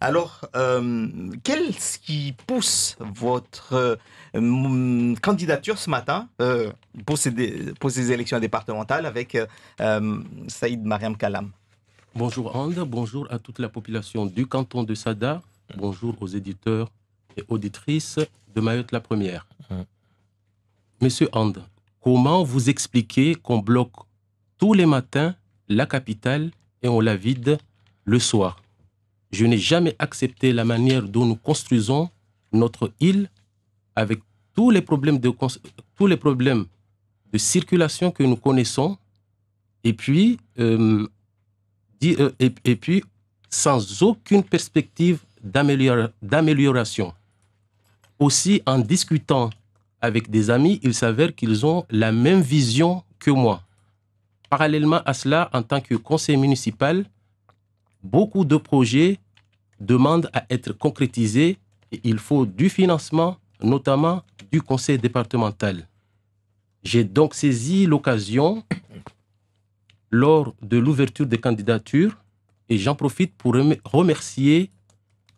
Alors, euh, qu'est-ce qui pousse votre euh, candidature ce matin euh, pour, ces, élections départementales avec Saïd Mariam Kalam Bonjour And, bonjour à toute la population du canton de Sada, bonjour aux éditeurs et auditrices de Mayotte la Première. Monsieur Ande, comment vous expliquez qu'on bloque tous les matins la capitale et on la vide le soir je n'ai jamais accepté la manière dont nous construisons notre île avec tous les problèmes de, tous les problèmes de circulation que nous connaissons et puis, euh, euh, et, et puis sans aucune perspective d'amélioration. Aussi, en discutant avec des amis, il s'avère qu'ils ont la même vision que moi. Parallèlement à cela, en tant que conseiller municipal, beaucoup de projets demandent à être concrétisés et il faut du financement, notamment du conseil départemental. J'ai donc saisi l'occasion lors de l'ouverture des candidatures et j'en profite pour remercier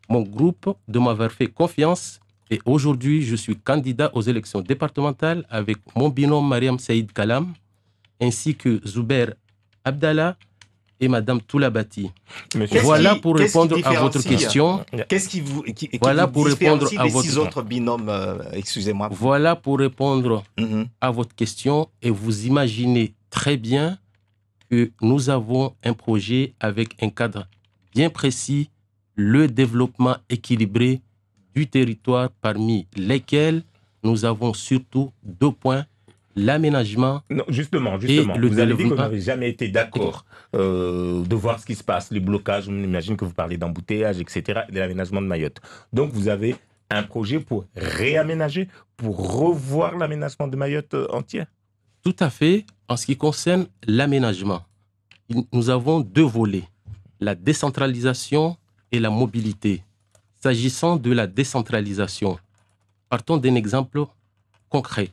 mon groupe de m'avoir fait confiance et aujourd'hui je suis candidat aux élections départementales avec mon binôme Mariam Saïd Kalam ainsi que Zuber Abdallah et Madame Toulabati. Voilà pour répondre à votre question. Qu'est-ce qui vous, voilà pour répondre à votre... autres binômes euh, Excusez-moi. Voilà pour répondre mm-hmm. à votre question et vous imaginez très bien que nous avons un projet avec un cadre bien précis, le développement équilibré du territoire, parmi lesquels nous avons surtout deux points l'aménagement. justement, justement. vous avez dit que vous n'avez jamais été d'accord euh, de voir ce qui se passe, les blocages. On imagine que vous parlez d'embouteillage, etc., de l'aménagement de Mayotte. Donc, vous avez un projet pour réaménager, pour revoir l'aménagement de Mayotte euh, entière Tout à fait. En ce qui concerne l'aménagement, nous avons deux volets la décentralisation et la mobilité. S'agissant de la décentralisation, partons d'un exemple concret.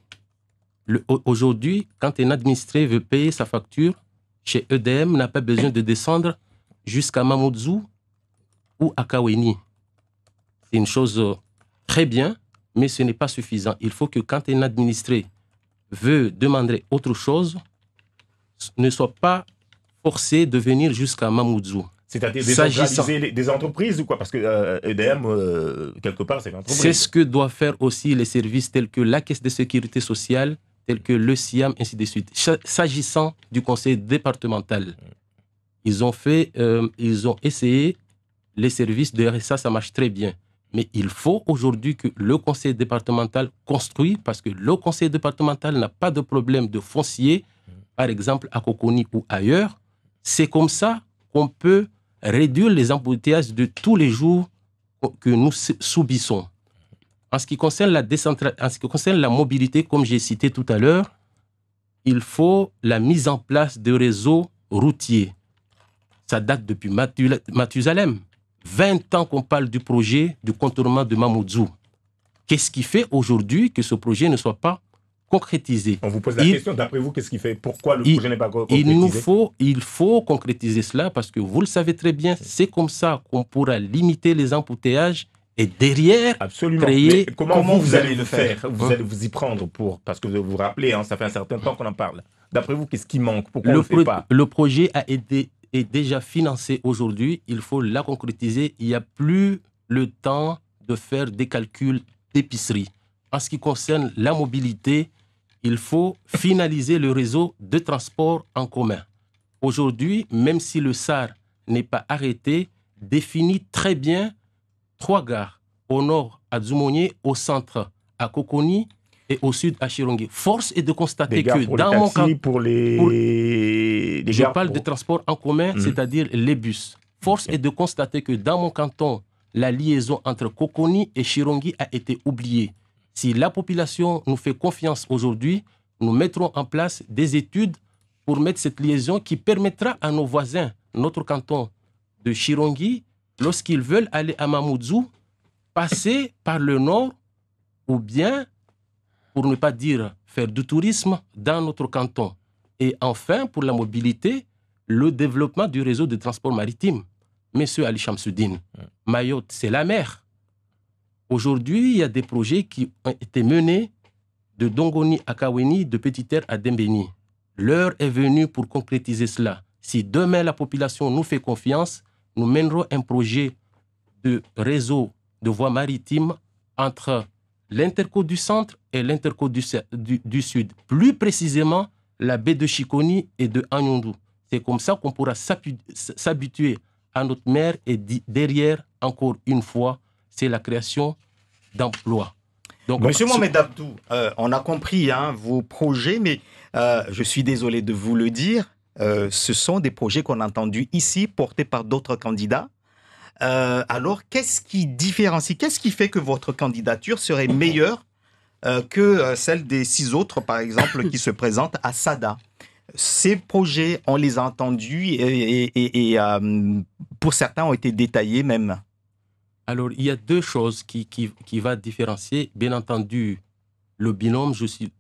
Aujourd'hui, quand un administré veut payer sa facture, chez EDM, n'a pas besoin de descendre jusqu'à Mamoudzou ou à Kaweni. C'est une chose euh, très bien, mais ce n'est pas suffisant. Il faut que quand un administré veut demander autre chose, ne soit pas forcé de venir jusqu'à Mamoudzou. C'est-à-dire des entreprises ou quoi Parce que EDM, euh, euh, quelque part, c'est une entreprise. C'est ce que doivent faire aussi les services tels que la Caisse de sécurité sociale, tels que le SIAM, ainsi de suite. S'agissant du conseil départemental, ils ont fait, euh, ils ont essayé, les services de RSA, ça marche très bien. Mais il faut aujourd'hui que le conseil départemental construise, parce que le conseil départemental n'a pas de problème de foncier, par exemple à Coconi ou ailleurs. C'est comme ça qu'on peut réduire les embouteillages de tous les jours que nous subissons. En ce qui concerne la, ce qui concerne la mobilité, comme j'ai cité tout à l'heure, il faut la mise en place de réseaux routiers. Ça date depuis Mathusalem. 20 ans qu'on parle du projet du contournement de Mamoudzou. Qu'est-ce qui fait aujourd'hui que ce projet ne soit pas concrétisé On vous pose la question, d'après vous, qu'est-ce qui fait Pourquoi le projet n'est pas concrétisé il, nous faut, il faut concrétiser cela parce que vous le savez très bien, c'est comme ça qu'on pourra limiter les embouteillages et derrière créer. comment, vous, allez le faire, Vous hein allez vous y prendre pour parce que vous vous rappelez, hein, ça fait un certain temps qu'on en parle. D'après vous, qu'est-ce qui manque Pourquoi le le fait pas Le projet a été est déjà financé aujourd'hui. Il faut la concrétiser. Il n'y a plus le temps de faire des calculs d'épicerie. En ce qui concerne la mobilité, il faut finaliser le réseau de transport en commun. Aujourd'hui, même si le SAR n'est pas arrêté, définit très bien trois gares, au nord à dumonier au centre à Kokoni et au sud à Chirongui. Force est de constater que dans mon canton, pour les... je parle de transport en commun, mmh. c'est-à-dire les bus. Force est de constater que dans mon canton, la liaison entre Kokoni et Chirongui a été oubliée. Si la population nous fait confiance aujourd'hui, nous mettrons en place des études pour mettre cette liaison qui permettra à nos voisins, notre canton de Chirongui lorsqu'ils veulent aller à Mamoudzou, passer par le nord ou bien, pour ne pas dire faire du tourisme, dans notre canton. Et enfin, pour la mobilité, le développement du réseau de transport maritime. Monsieur Ali Chamsoudine, Mayotte, c'est la mer. Aujourd'hui, il y a des projets qui ont été menés de Dongoni à Kaweni, de Petite Terre à Dembeni. L'heure est venue pour concrétiser cela. Si demain la population nous fait confiance, nous mènerons un projet de réseau de voies maritimes entre l'intercôte du centre et l'intercôte du, sud, plus précisément la baie de Chiconi et de Anyondou. C'est comme ça qu'on pourra s'habituer à notre mer et derrière, encore une fois, c'est la création d'emplois. Monsieur Mohamed euh, on a compris hein, vos projets, mais euh, je suis désolé de vous le dire, euh, ce sont des projets qu'on a entendus ici, portés par d'autres candidats. Euh, alors, qu'est-ce qui différencie Qu'est-ce qui fait que votre candidature serait meilleure euh, que celle des six autres, par exemple, qui se présentent à SADA Ces projets, on les a entendus et, pour certains ont été détaillés même. Alors, il y a deux choses qui, qui, qui va différencier, bien entendu, le binôme. Je suis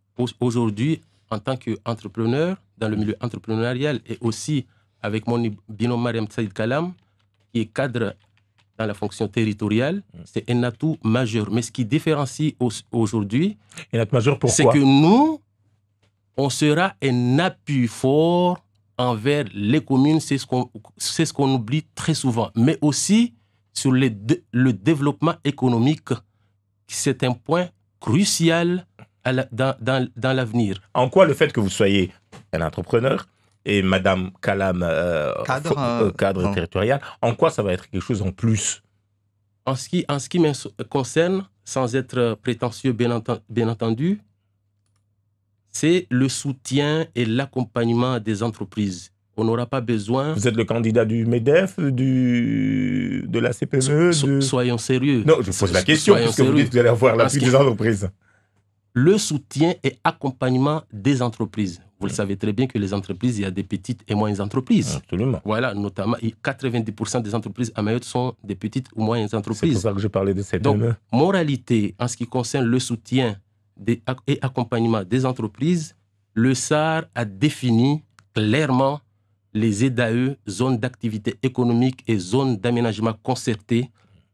aujourd'hui en tant qu'entrepreneur, dans le milieu entrepreneurial et aussi avec mon binôme Mariam Saïd Kalam, qui est cadre dans la fonction territoriale, mm. c'est un atout majeur. Mais ce qui différencie aujourd'hui, c'est que nous, on sera un appui fort envers les communes, c'est ce qu'on ce qu'on oublie très souvent, mais aussi sur les, le développement économique. C'est un point crucial dans, dans, dans l'avenir. En quoi le fait que vous soyez un entrepreneur et Madame Kalam euh, cadre, euh, euh, territorial, en quoi ça va être quelque chose en plus en ce, qui, en ce qui me concerne, sans être prétentieux bien, entendu, c'est le soutien et l'accompagnement des entreprises. On n'aura pas besoin. Vous êtes le candidat du MEDEF, du, de la CPME Soyons sérieux. Non, je pose la question, parce que vous dites que vous allez avoir l'appui des entreprises le soutien et accompagnement des entreprises. Vous le savez très bien que les entreprises, il y a des petites et moyennes entreprises. Absolument. Voilà, notamment, 90% des entreprises à Mayotte sont des petites ou moyennes entreprises. C'est pour ça que je parlais de cette Donc, moralité, en ce qui concerne le soutien et accompagnement des entreprises, le SAR a défini clairement les EDAE, e, zones d'activité économique et zones d'aménagement concertées.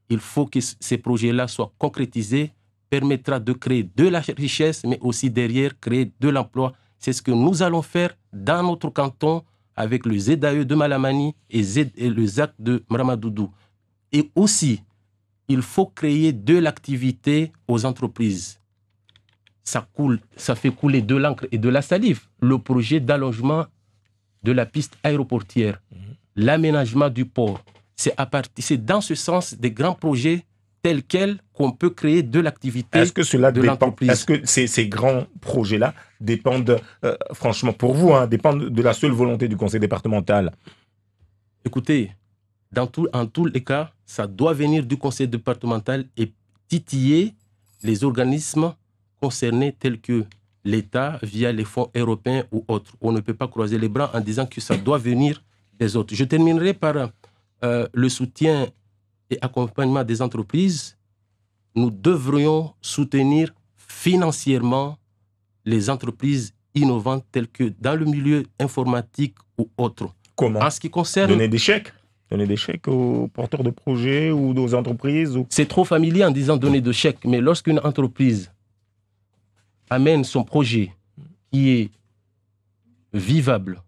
Il faut que ces projets-là soient concrétisés permettra de créer de la richesse, mais aussi derrière créer de l'emploi. C'est ce que nous allons faire dans notre canton avec le ZAE de Malamani et, le ZAC de Mramadoudou. Et aussi, il faut créer de l'activité aux entreprises. Ça, coule, ça fait couler de l'encre et de la salive. Le projet d'allongement de la piste aéroportière, mhm. l'aménagement du port, c'est dans ce sens des grands projets tel quel qu'on peut créer de l'activité est-ce que cela de dépend, Est-ce que ces, ces grands projets-là dépendent, euh, franchement pour vous, hein, dépendent de la seule volonté du conseil départemental Écoutez, dans tout, en tous les cas, ça doit venir du conseil départemental et titiller les organismes concernés tels que l'État via les fonds européens ou autres. On ne peut pas croiser les bras en disant que ça doit venir des autres. Je terminerai par euh, le soutien et accompagnement des entreprises, nous devrions soutenir financièrement les entreprises innovantes telles que dans le milieu informatique ou autre. Comment En ce qui concerne... Donner des chèques Donner des chèques aux porteurs de projets ou aux entreprises C'est trop familier en disant donner des chèques, mais lorsqu'une entreprise amène son projet qui est vivable,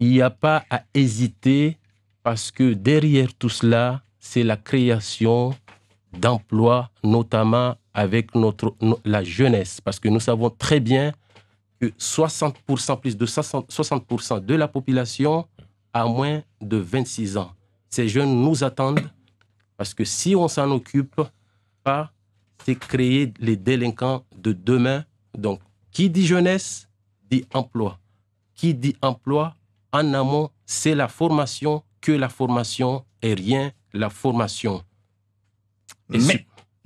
il n'y a pas à hésiter parce que derrière tout cela, c'est la création d'emplois, notamment avec notre, la jeunesse, parce que nous savons très bien que 60%, plus de 60% de la population a moins de 26 ans. Ces jeunes nous attendent, parce que si on s'en occupe pas, c'est créer les délinquants de demain. Donc, qui dit jeunesse, dit emploi. Qui dit emploi, en amont, c'est la formation, que la formation est rien la formation.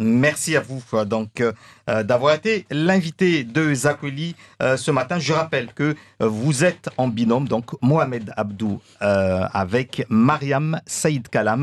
Merci à vous euh, donc euh, euh, d'avoir été l'invité de Zakoli ce matin. Je rappelle que vous êtes en binôme, donc Mohamed Abdou avec Mariam Saïd Kalam.